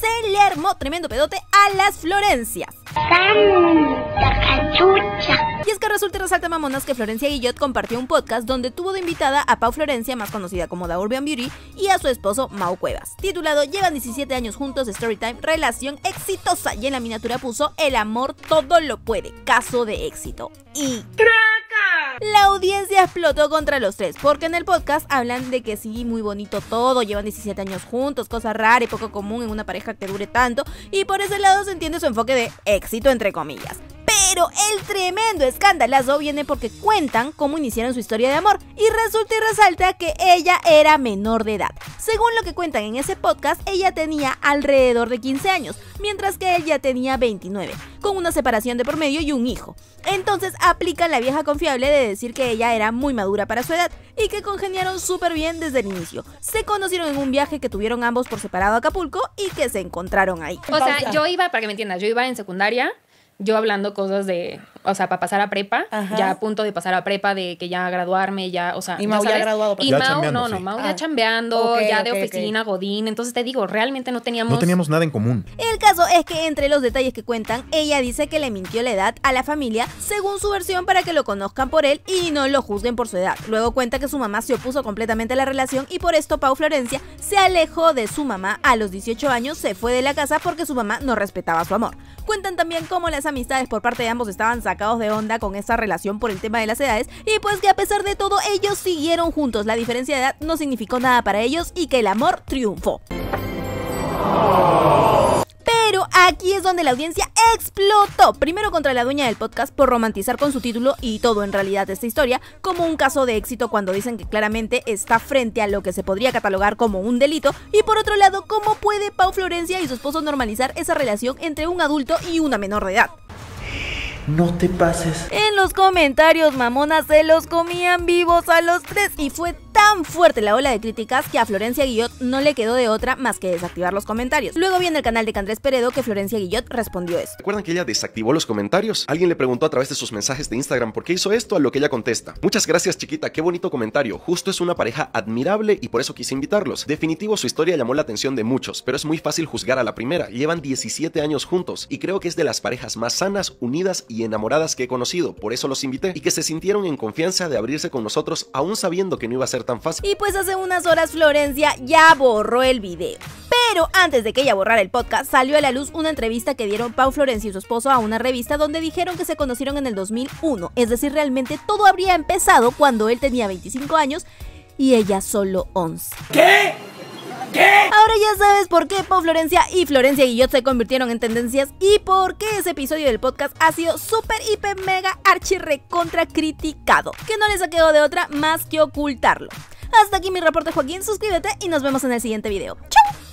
se le armó tremendo pedote a las Florencias. Y es que resulta y resalta mamonas que Florencia Guillot compartió un podcast donde tuvo de invitada a Pau Florencia, más conocida como The Urban Beauty, y a su esposo Mau Cuevas, titulado Llevan 17 años juntos, Storytime, relación exitosa, y en la miniatura puso El amor todo lo puede, caso de éxito. Y... La audiencia explotó contra los tres, porque en el podcast hablan de que sí, muy bonito todo, llevan 17 años juntos, cosa rara y poco común en una pareja que dure tanto, y por ese lado se entiende su enfoque de éxito, entre comillas. Pero el tremendo escandalazo viene porque cuentan cómo iniciaron su historia de amor y resulta y resalta que ella era menor de edad. Según lo que cuentan en ese podcast, ella tenía alrededor de 15 años, mientras que él ya tenía 29, con una separación de por medio y un hijo. Entonces aplica la vieja confiable de decir que ella era muy madura para su edad y que congeniaron súper bien desde el inicio. Se conocieron en un viaje que tuvieron ambos por separado a Acapulco y que se encontraron ahí. O sea, yo iba, para que me entiendas, yo iba en secundaria yo hablando cosas de o sea, para pasar a prepa, ya a punto de pasar a prepa, de que ya graduarme, ya, o sea, y Mau ya, graduado, y Mau, no, no, Mau ya chambeando, ah, ya de oficina, godín, entonces te digo, realmente no teníamos... No teníamos nada en común. El caso es que entre los detalles que cuentan, ella dice que le mintió la edad a la familia según su versión para que lo conozcan por él y no lo juzguen por su edad. Luego cuenta que su mamá se opuso completamente a la relación y por esto Pau Florencia se alejó de su mamá a los 18 años, se fue de la casa porque su mamá no respetaba su amor. Cuentan también cómo las amistades por parte de ambos estaban sacados de onda con esa relación por el tema de las edades y pues que a pesar de todo ellos siguieron juntos. La diferencia de edad no significó nada para ellos y que el amor triunfó. Pero aquí es donde la audiencia explotó. Primero contra la dueña del podcast por romantizar con su título y todo en realidad esta historia como un caso de éxito cuando dicen que claramente está frente a lo que se podría catalogar como un delito. Y por otro lado, ¿cómo puede Pau Florencia y su esposo normalizar esa relación entre un adulto y una menor de edad? No te pases. En los comentarios, mamona, se los comían vivos a los tres y fue tan fuerte la ola de críticas que a Florencia Guillot no le quedó de otra más que desactivar los comentarios. Luego viene el canal de Candrés Peredo que Florencia Guillot respondió esto. ¿Recuerdan que ella desactivó los comentarios? Alguien le preguntó a través de sus mensajes de Instagram por qué hizo esto, a lo que ella contesta. Muchas gracias chiquita, qué bonito comentario. Justo es una pareja admirable y por eso quise invitarlos. Definitivo su historia llamó la atención de muchos, pero es muy fácil juzgar a la primera. Llevan 17 años juntos y creo que es de las parejas más sanas, unidas y enamoradas que he conocido. Por eso los invité y que se sintieron en confianza de abrirse con nosotros aún sabiendo que no iba a ser tan y pues hace unas horas Florencia ya borró el video. Pero antes de que ella borrara el podcast, salió a la luz una entrevista que dieron Pau Florencia y su esposo a una revista donde dijeron que se conocieron en el 2001. Es decir, realmente todo habría empezado cuando él tenía 25 años y ella solo 11. ¿Qué? ya sabes por qué Pau Florencia y Florencia Guillot se convirtieron en tendencias y por qué ese episodio del podcast ha sido súper, hiper, mega, archi, recontra criticado, que no les ha quedado de otra más que ocultarlo. Hasta aquí mi reporte, Joaquín. Suscríbete y nos vemos en el siguiente video. ¡Chau!